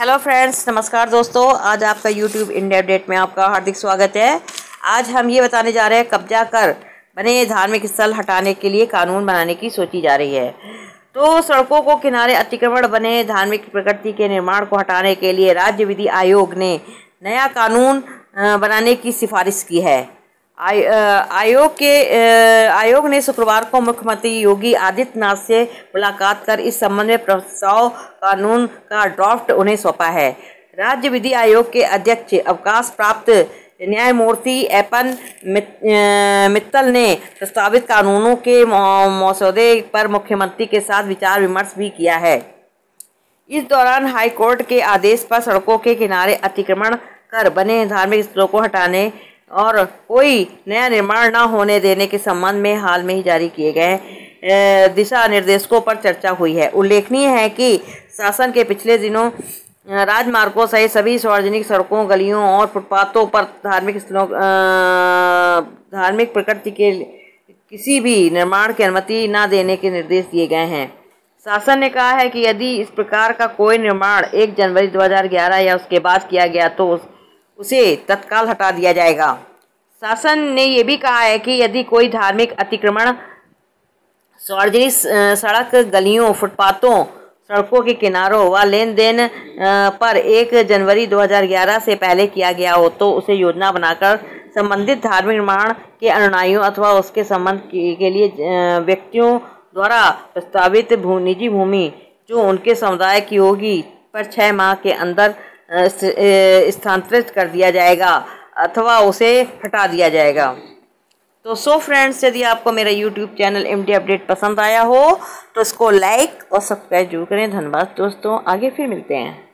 hello friends नमस्कार दोस्तों आज आपका यूट्यूब इंडिया अपडेट में आपका हार्दिक स्वागत है आज हम ये बताने जा रहे हैं कब्जा कर बने धार्मिक स्थल हटाने के लिए कानून बनाने की सोची जा रही है तो सड़कों को किनारे अतिक्रमण बने धार्मिक प्रकृति के निर्माण को हटाने के लिए राज्य विधि आयोग ने नया कानून बनाने की सिफारिश की है आयोग के आयोग ने शुक्रवार को मुख्यमंत्री योगी आदित्यनाथ से मुलाकात कर इस संबंध में प्रस्ताव कानून का ड्राफ्ट उन्हें सौंपा है राज्य विधि आयोग के अध्यक्ष अवकाश प्राप्त न्यायमूर्ति एपन मित्तल ने प्रस्तावित कानूनों के मसौदे पर मुख्यमंत्री के साथ विचार विमर्श भी किया है इस दौरान हाईकोर्ट के आदेश पर सड़कों के किनारे अतिक्रमण कर बने धार्मिक स्थलों को हटाने और कोई नया निर्माण न होने देने के संबंध में हाल में ही जारी किए गए दिशा निर्देशकों पर चर्चा हुई है उल्लेखनीय है कि शासन के पिछले दिनों राजमार्गों सहित सभी सार्वजनिक सड़कों गलियों और फुटपाथों पर धार्मिक स्थलों धार्मिक प्रकृति के किसी भी निर्माण की अनुमति न देने के निर्देश दिए गए हैं शासन ने कहा है कि यदि इस प्रकार का कोई निर्माण 1 जनवरी 2011 या उसके बाद किया गया तो उस उसे तत्काल हटा दिया जाएगा शासन ने यह भी कहा है कि यदि कोई धार्मिक अतिक्रमण सार्वजनिक सड़क गलियों फुटपाथों सड़कों के किनारों व लेन देन पर एक जनवरी 2011 से पहले किया गया हो तो उसे योजना बनाकर संबंधित धार्मिक निर्माण के अनुयायियों अथवा उसके संबंध के लिए व्यक्तियों द्वारा प्रस्तावित निजी भूमि जो उनके समुदाय की होगी पर छः माह के अंदर स्थानांतरित कर दिया जाएगा अथवा उसे हटा दिया जाएगा तो सो फ्रेंड्स यदि आपको मेरा यूट्यूब चैनल एम अपडेट पसंद आया हो तो इसको लाइक और सब्सक्राइब जरूर करें धन्यवाद दोस्तों आगे फिर मिलते हैं